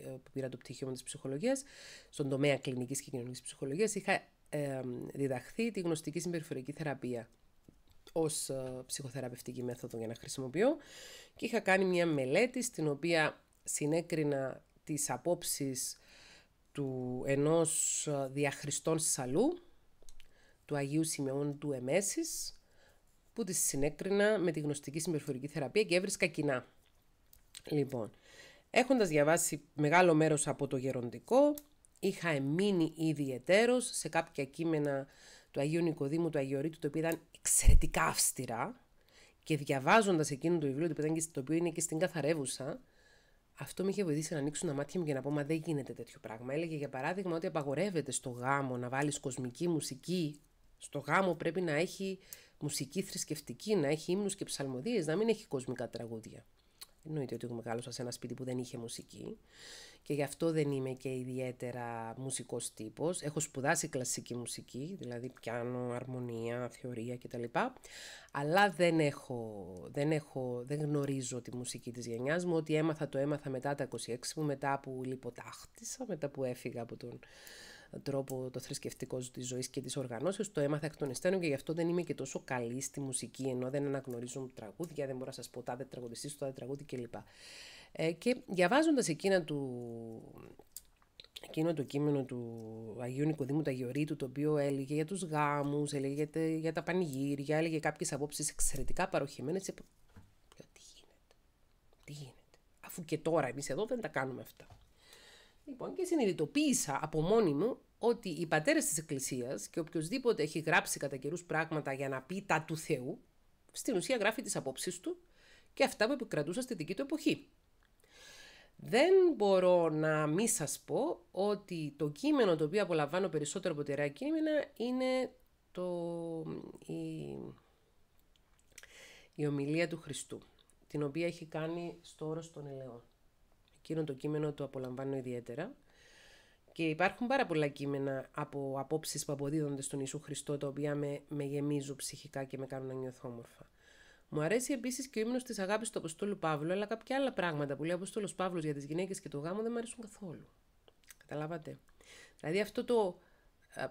ε, που πήρα το πτυχίο μου της ψυχολογίας, στον τομέα κλινικής και κοινωνικής ψυχολογίας. Είχα ε, διδαχθεί τη γνωστική συμπεριφορική θεραπεία ως ε, ψυχοθεραπευτική μέθοδο για να χρησιμοποιώ και είχα κάνει μια μελέτη στην οποία συνέκρινα τις απόψεις του ενός ε, διαχριστών Σαλού, του Αγίου Σημεών του Εμέσης, που τη συνέκρινα με τη γνωστική συμπεριφορική θεραπεία και έβρισκα κοινά. Λοιπόν, έχοντας διαβάσει μεγάλο μέρος από το γεροντικό, είχα μείνει ιδιαιτέρως σε κάποια κείμενα του Αγίου Νικοδήμου, του Αγιορείτου, το οποίο ήταν εξαιρετικά αυστηρά και διαβάζοντας εκείνο το βιβλίο, το οποίο, είναι και στην καθαρεύουσα, αυτό με είχε βοηθήσει να ανοίξουν τα μάτια μου και να πω: Μα δεν γίνεται τέτοιο πράγμα. Έλεγε για παράδειγμα ότι απαγορεύεται στο γάμο να βάλεις κοσμική μουσική. Στο γάμο πρέπει να έχει μουσική θρησκευτική, να έχει ύμνους και ψαλμοδίες, να μην έχει κοσμικά τραγούδια. Εννοείται ότι εγώ μεγάλωσα σε ένα σπίτι που δεν είχε μουσική και γι' αυτό δεν είμαι και ιδιαίτερα μουσικός τύπος. Έχω σπουδάσει κλασική μουσική, δηλαδή πιάνω αρμονία, θεωρία κτλ. Αλλά δεν, έχω, δεν, έχω, δεν γνωρίζω τη μουσική της γενιάς μου. Ό,τι έμαθα το έμαθα μετά τα 26 μου, μετά που λιποτάχτησα, μετά που έφυγα από τον τρόπο το θρησκευτικό της ζωής και της οργανώσεως. Το έμαθα εκ των υστέρων και γι' αυτό δεν είμαι και τόσο καλή στη μουσική, ενώ δεν αναγνωρίζω τραγούδια, δεν μπορώ να σας πω τάδε τραγουδιστής, τάδε τραγούδι κλπ. Ε, και διαβάζοντας εκείνα του, εκείνο το κείμενο του Αγίου Νικοδήμου Ταγιορίτου, το οποίο έλεγε για τους γάμους, έλεγε για τα πανηγύρια, έλεγε κάποιες απόψεις εξαιρετικά παροχημένες. Είπα, τι γίνεται, τι γίνεται, αφού και τώρα εμείς εδώ δεν τα κάνουμε αυτά. Λοιπόν, και συνειδητοποίησα από μόνη μου ότι οι πατέρες της Εκκλησίας και οποιοδήποτε έχει γράψει κατά καιρούς πράγματα για να πει τα του Θεού, στην ουσία γράφει τις απόψεις του και αυτά που επικρατούσαν στη δική του εποχή. Δεν μπορώ να μη σας πω ότι το κείμενο το οποίο απολαμβάνω περισσότερο από κείμενα είναι το, η, η ομιλία του Χριστού, την οποία έχει κάνει στο όρος των ελαιών εκείνο το κείμενο το απολαμβάνω ιδιαίτερα. Και υπάρχουν πάρα πολλά κείμενα από απόψεις που αποδίδονται στον Ιησού Χριστό, τα οποία με, με γεμίζουν ψυχικά και με κάνουν να νιώθω όμορφα. Μου αρέσει επίσης και ο ύμνος της αγάπης του Αποστόλου Παύλου, αλλά κάποια άλλα πράγματα που λέει ο Αποστόλος Παύλος για τις γυναίκες και το γάμο δεν μου αρέσουν καθόλου. Καταλάβατε. Δηλαδή αυτό το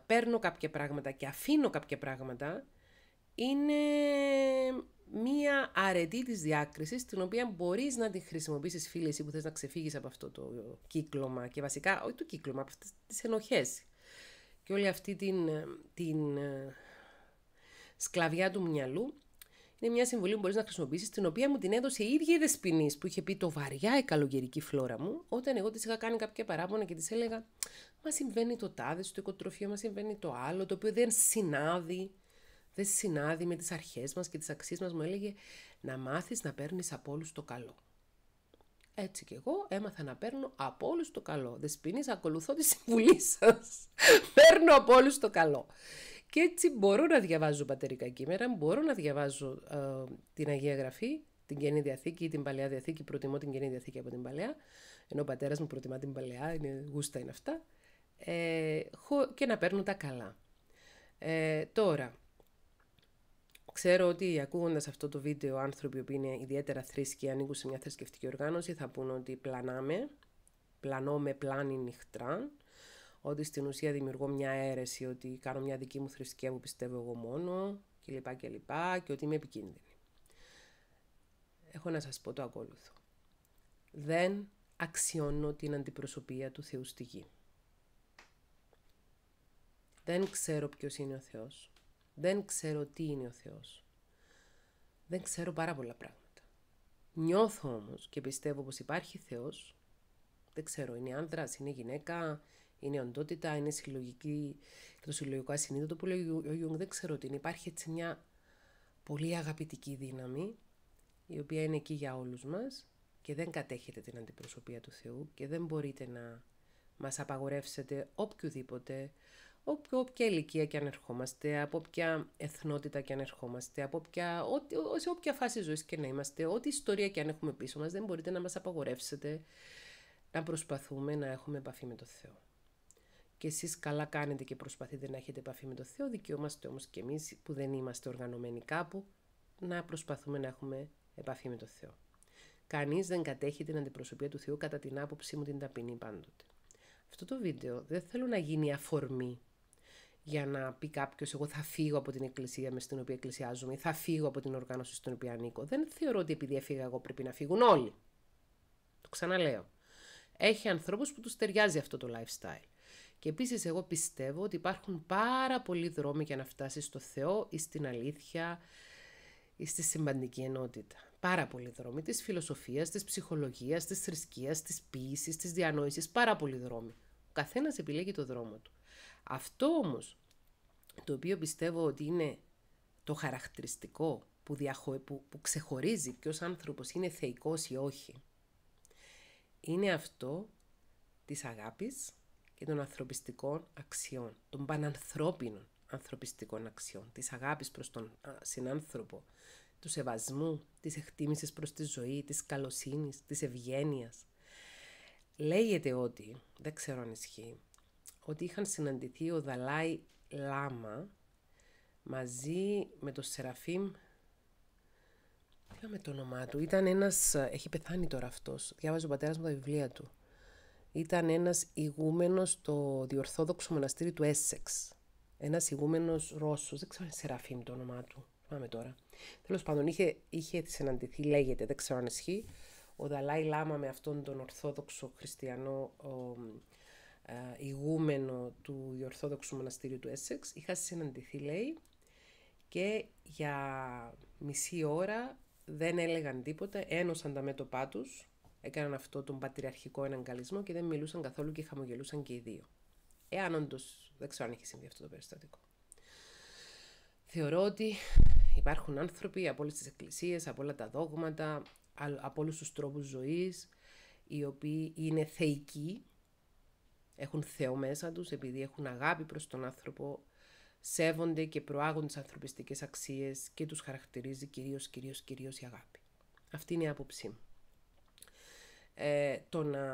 παίρνω κάποια πράγματα και αφήνω κάποια πράγματα είναι μία αρετή της διάκρισης, την οποία μπορείς να τη χρησιμοποιήσεις φίλε εσύ που θες να ξεφύγεις από αυτό το κύκλωμα και βασικά, όχι το κύκλωμα, από αυτές τις ενοχές και όλη αυτή την, την ε, σκλαβιά του μυαλού είναι μια συμβολή που μπορείς να χρησιμοποιήσεις, την οποία μου την έδωσε η ίδια η Δεσπινή που είχε πει το βαριά η καλοκαιρική φλόρα μου, όταν εγώ της είχα κάνει κάποια παράπονα και της έλεγα Μα συμβαίνει το τάδε στο οικοτροφείο, μα συμβαίνει το άλλο, το οποίο δεν συνάδει δεν συνάδει με τις αρχές μας και τις αξίες μας, μου έλεγε να μάθεις να παίρνεις από όλους το καλό. Έτσι κι εγώ έμαθα να παίρνω από όλους το καλό. Δεσποινής, ακολουθώ τη συμβουλή σας. Παίρνω από όλους το καλό. Και έτσι μπορώ να διαβάζω πατερικά κείμενα, μπορώ να διαβάζω ε, την Αγία Γραφή, την Καινή Διαθήκη ή την Παλαιά Διαθήκη. Προτιμώ την Καινή Διαθήκη από την Παλαιά, ενώ ο πατέρας μου προτιμά την Παλαιά, είναι, γούστα είναι αυτά. Ε, και να παίρνω τα καλά. Ε, τώρα, Ξέρω ότι ακούγοντας αυτό το βίντεο, άνθρωποι που είναι ιδιαίτερα θρήσκοι, ανήκουν σε μια θρησκευτική οργάνωση, θα πούν ότι πλανάμε, με πλάνη νυχτρά, ότι στην ουσία δημιουργώ μια αίρεση, ότι κάνω μια δική μου θρησκεία που πιστεύω εγώ μόνο κλπ. κλπ και ότι είμαι επικίνδυνη. Έχω να σας πω το ακόλουθο. Δεν αξιώνω την αντιπροσωπεία του Θεού στη γη. Δεν ξέρω ποιος είναι ο Θεός. Δεν ξέρω τι είναι ο Θεός. Δεν ξέρω πάρα πολλά πράγματα. Νιώθω όμως και πιστεύω πως υπάρχει Θεός. Δεν ξέρω, είναι άντρας, είναι γυναίκα, είναι οντότητα, είναι συλλογική, το συλλογικό ασυνείδητο που λέει ο Ιούγκ. Δεν ξέρω τι είναι. Υπάρχει έτσι μια πολύ αγαπητική δύναμη, η οποία είναι εκεί για όλους μας και δεν κατέχετε την αντιπροσωπεία του Θεού και δεν μπορείτε να μας απαγορεύσετε οποιοδήποτε όποια ηλικία και αν ερχόμαστε, από όποια εθνότητα και αν ερχόμαστε, από ό, σε όποια φάση ζωής και να είμαστε, ό,τι ιστορία και αν έχουμε πίσω μας, δεν μπορείτε να μας απαγορεύσετε να προσπαθούμε να έχουμε επαφή με το Θεό. Και εσείς καλά κάνετε και προσπαθείτε να έχετε επαφή με το Θεό, δικαιούμαστε όμως και εμείς που δεν είμαστε οργανωμένοι κάπου, να προσπαθούμε να έχουμε επαφή με το Θεό. Κανείς δεν κατέχει την αντιπροσωπεία του Θεού κατά την άποψή μου την ταπεινή πάντοτε. Αυτό το βίντεο δεν θέλω να γίνει αφορμή για να πει κάποιος: Εγώ θα φύγω από την εκκλησία μες στην οποία εκκλησιάζομαι, θα φύγω από την οργάνωση στην οποία ανήκω. Δεν θεωρώ ότι επειδή έφυγα εγώ πρέπει να φύγουν όλοι. Το ξαναλέω. Έχει ανθρώπους που τους ταιριάζει αυτό το lifestyle. Και επίσης, εγώ πιστεύω ότι υπάρχουν πάρα πολλοί δρόμοι για να φτάσεις στο Θεό ή στην αλήθεια ή στη σημαντική ενότητα. Πάρα πολλοί δρόμοι της φιλοσοφίας, της ψυχολογίας, της θρησκείας, της ποιήσης, της διανόησης. Πάρα πολλοί δρόμοι. Ο καθένας επιλέγει το δρόμο του. Αυτό όμως το οποίο πιστεύω ότι είναι το χαρακτηριστικό που, διαχω... που, που ξεχωρίζει ποιος άνθρωπος είναι θεϊκός ή όχι, είναι αυτό της αγάπης και των ανθρωπιστικών αξιών, των πανανθρώπινων ανθρωπιστικών αξιών, της αγάπης προς τον συνάνθρωπο, του σεβασμού, της εκτίμησης προς τη ζωή, της καλοσύνης, της ευγένειας. Λέγεται ότι, δεν ξέρω αν ισχύει, ότι είχαν συναντηθεί ο Δαλάη Λάμα μαζί με τον Σεραφείμ με το όνομά του. Ήταν ένας, έχει πεθάνει τώρα αυτός, διάβαζε ο πατέρας μου τα βιβλία του. Ήταν ένας ηγούμενος στο διορθόδοξο μοναστήρι του Έσεξ. Ένας ηγούμενος Ρώσος, δεν ξέρω αν Σεραφείμ το όνομά του. Πάμε τώρα. Τέλος πάντων, είχε, είχε συναντηθεί, λέγεται, δεν ξέρω αν ισχύει, ο Δαλάη Λάμα με αυτόν τον Ορθόδοξο Χριστιανό ο, ε, ηγούμενο του Ιορθόδοξου Μοναστήριου του Έσεξ, είχα συναντηθεί, λέει, και για μισή ώρα δεν έλεγαν τίποτα, ένωσαν τα μέτωπά τους, έκαναν αυτό τον πατριαρχικό εναγκαλισμό και δεν μιλούσαν καθόλου και χαμογελούσαν και οι δύο. Εάν όντως δεν ξέρω αν είχε συμβεί αυτό το περιστατικό. Θεωρώ ότι υπάρχουν άνθρωποι από όλες τις εκκλησίες, από όλα τα δόγματα, από όλους τους τρόπους ζωής, οι οποίοι είναι θεϊκοί έχουν Θεό μέσα τους, επειδή έχουν αγάπη προς τον άνθρωπο, σέβονται και προάγουν τις ανθρωπιστικές αξίες και τους χαρακτηρίζει κυρίως, κυρίως, κυρίως η αγάπη. Αυτή είναι η άποψή μου. Ε, το να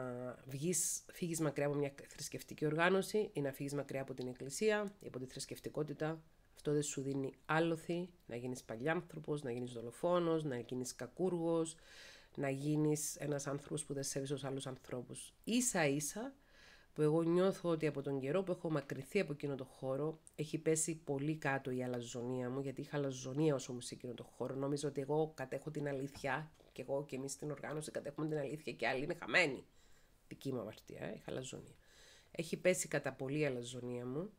βγεις, φύγεις μακριά από μια θρησκευτική οργάνωση ή να φύγεις μακριά από την εκκλησία ή από τη θρησκευτικότητα, αυτό δεν σου δίνει άλοθη να γίνεις παλιάνθρωπος, να γίνεις δολοφόνος, να γίνεις κακούργος, να γίνεις ένας άνθρωπος που δεν σέβεις τους άλλους ανθρώπους. Ίσα ίσα που εγώ νιώθω ότι από τον καιρό που έχω μακριθεί από εκείνο το χώρο έχει πέσει πολύ κάτω η αλαζονία μου, γιατί είχα αλαζονία όσο μου σε εκείνο το χώρο. Νομίζω ότι εγώ κατέχω την αλήθεια και εγώ και εμείς στην οργάνωση κατέχουμε την αλήθεια και άλλοι είναι χαμένοι. Δική μου αμαρτία, ε, είχα αλαζονία. Έχει πέσει κατά πολύ η αλαζονία μου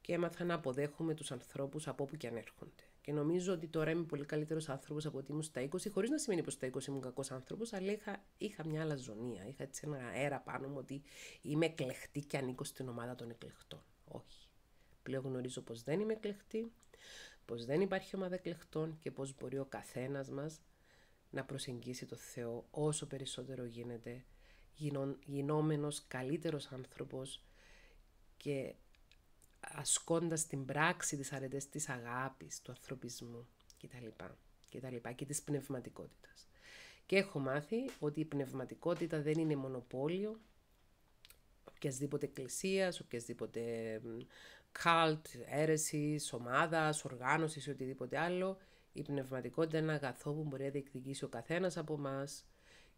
και έμαθα να αποδέχομαι τους ανθρώπους από όπου και αν έρχονται. Και νομίζω ότι τώρα είμαι πολύ καλύτερος άνθρωπος από ότι ήμουν στα 20, χωρίς να σημαίνει πως στα 20 ήμουν κακός άνθρωπος, αλλά είχα, είχα μια ζωνία, Είχα έτσι ένα αέρα πάνω μου ότι είμαι εκλεχτή και ανήκω στην ομάδα των εκλεκτών. Όχι. Πλέον γνωρίζω πως δεν είμαι εκλεχτή, πως δεν υπάρχει ομάδα εκλεκτών και πως μπορεί ο καθένας μας να προσεγγίσει το Θεό όσο περισσότερο γίνεται, γινό, γινόμενος καλύτερος άνθρωπος και ασκώντας την πράξη της αρετές της αγάπης, του ανθρωπισμού κτλ. και, και της πνευματικότητας. Και έχω μάθει ότι η πνευματικότητα δεν είναι μονοπόλιο οποιασδήποτε εκκλησίας, οποιασδήποτε cult, αίρεσης, ομάδας, οργάνωσης ή οτιδήποτε άλλο. Η πνευματικότητα είναι ένα αγαθό που μπορεί να διεκδικήσει ο καθένας από εμάς.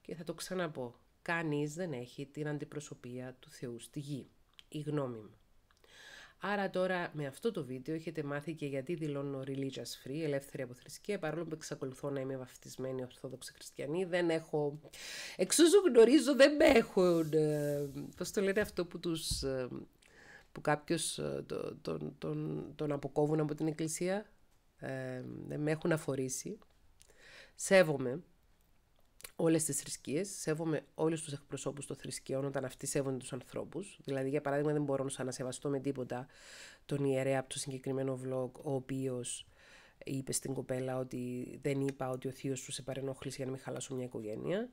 Και θα το ξαναπώ. Κανείς δεν έχει την αντιπροσωπεία του Θεού στη γη. Η γνώμη μου. Άρα τώρα με αυτό το βίντεο έχετε μάθει και γιατί δηλώνω religious free, ελεύθερη από θρησκεία, παρόλο που εξακολουθώ να είμαι βαφτισμένη ορθόδοξη χριστιανή, δεν έχω, εξούσου γνωρίζω δεν με έχουν, ε, πώς το λένε αυτό που τους, ε, που κάποιος ε, τον, τον, τον, τον αποκόβουν από την εκκλησία, ε, δεν με έχουν αφορήσει, σέβομαι όλες τις θρησκείες. Σέβομαι όλους τους εκπροσώπους των θρησκείων όταν αυτοί σέβονται τους ανθρώπους. Δηλαδή, για παράδειγμα, δεν μπορώ να σεβαστώ με τίποτα τον ιερέα από το συγκεκριμένο vlog, ο οποίος είπε στην κοπέλα ότι δεν είπα ότι ο θείος σου σε παρενόχλησε για να μην χαλάσω μια οικογένεια.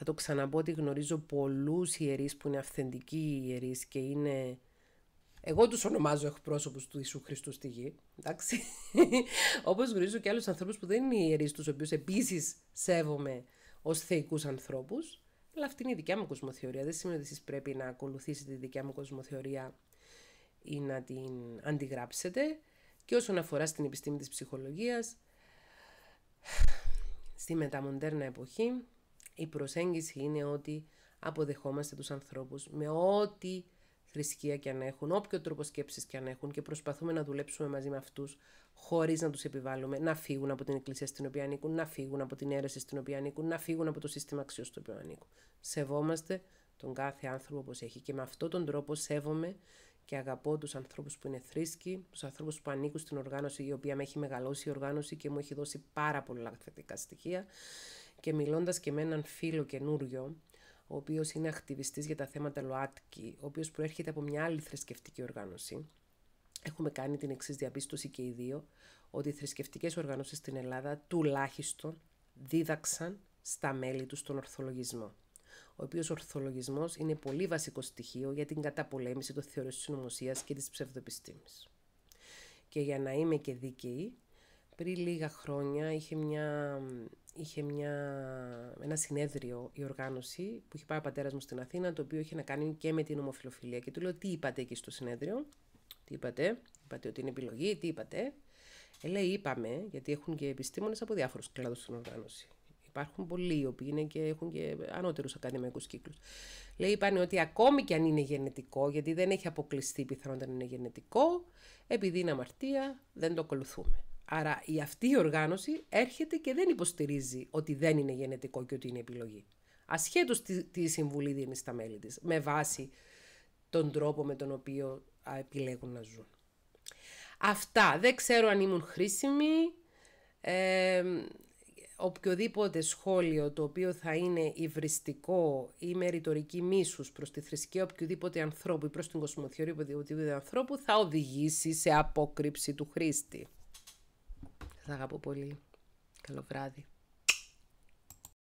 Θα το ξαναπώ ότι γνωρίζω πολλούς ιερείς που είναι αυθεντικοί ιερείς και είναι. Εγώ τους ονομάζω εκπρόσωπους του Ιησού Χριστού στη γη. Εντάξει. Όπως γνωρίζω και άλλους ανθρώπους που δεν είναι ιερείς, τους οποίους επίσης σέβομαι ως θεϊκούς ανθρώπους. Αλλά αυτή είναι η δικιά μου κοσμοθεωρία. Δεν σημαίνει ότι εσείς πρέπει να ακολουθήσετε τη δικιά μου κοσμοθεωρία ή να την αντιγράψετε. Και όσον αφορά στην επιστήμη της ψυχολογίας, στη μεταμοντέρνα εποχή η προσέγγιση είναι ότι αποδεχόμαστε τους ανθρώπους με ό,τι θρησκεία και αν έχουν, όποιο τρόπο σκέψης και αν έχουν και προσπαθούμε να δουλέψουμε μαζί με αυτούς χωρίς να τους επιβάλλουμε να φύγουν από την εκκλησία στην οποία ανήκουν, να φύγουν από την αίρεση στην οποία ανήκουν, να φύγουν από το σύστημα αξιό στο οποίο ανήκουν. Σεβόμαστε τον κάθε άνθρωπο όπως έχει και με αυτόν τον τρόπο σέβομαι και αγαπώ τους ανθρώπους που είναι θρήσκοι, τους ανθρώπους που ανήκουν στην οργάνωση η οποία με έχει μεγαλώσει η οργάνωση και μου έχει δώσει πάρα πολλά θετικά στοιχεία. Και μιλώντας και με έναν φίλο καινούριο, ο οποίος είναι ακτιβιστής για τα θέματα ΛΟΑΤΚΙ, ο οποίος προέρχεται από μια άλλη θρησκευτική οργάνωση, έχουμε κάνει την εξής διαπίστωση και οι δύο, ότι οι θρησκευτικές οργανώσεις στην Ελλάδα τουλάχιστον δίδαξαν στα μέλη τους τον ορθολογισμό ο οποίος ορθολογισμός είναι πολύ βασικό στοιχείο για την καταπολέμηση των θεωριών της νομοσία και της ψευδοεπιστήμη. Και για να είμαι και δίκαιη, πριν λίγα χρόνια είχε, μια, είχε μια, ένα συνέδριο η οργάνωση που είχε πάει ο πατέρας μου στην Αθήνα, το οποίο είχε να κάνει και με την ομοφιλοφιλία. Και του λέω: Τι είπατε εκεί στο συνέδριο, τι είπατε, είπατε ότι είναι επιλογή, τι είπατε. Ε, λέει, είπαμε, γιατί έχουν και επιστήμονες από διάφορους κλάδους στην οργάνωση. Υπάρχουν πολλοί οι οποίοι είναι και έχουν και ανώτερους ακαδημαϊκούς κύκλους. Λέει, είπαν ότι ακόμη και αν είναι γενετικό, γιατί δεν έχει αποκλειστεί πιθανότητα να είναι γενετικό, επειδή είναι αμαρτία, δεν το ακολουθούμε. Άρα η αυτή η οργάνωση έρχεται και δεν υποστηρίζει ότι δεν είναι γενετικό και ότι είναι επιλογή. Ασχέτως τι, τι συμβουλή δίνει στα μέλη της με βάση τον τρόπο με τον οποίο επιλέγουν να ζουν. Αυτά. Δεν ξέρω αν ήμουν χρήσιμη. Ε, οποιοδήποτε σχόλιο το οποίο θα είναι υβριστικό ή με ρητορική μίσους προς τη θρησκεία οποιοδήποτε ανθρώπου ή προς την κοσμοθεωρία οποιοδήποτε ανθρώπου θα οδηγήσει σε απόκρυψη του χρήστη. Σας αγαπώ πολύ. Καλό βράδυ.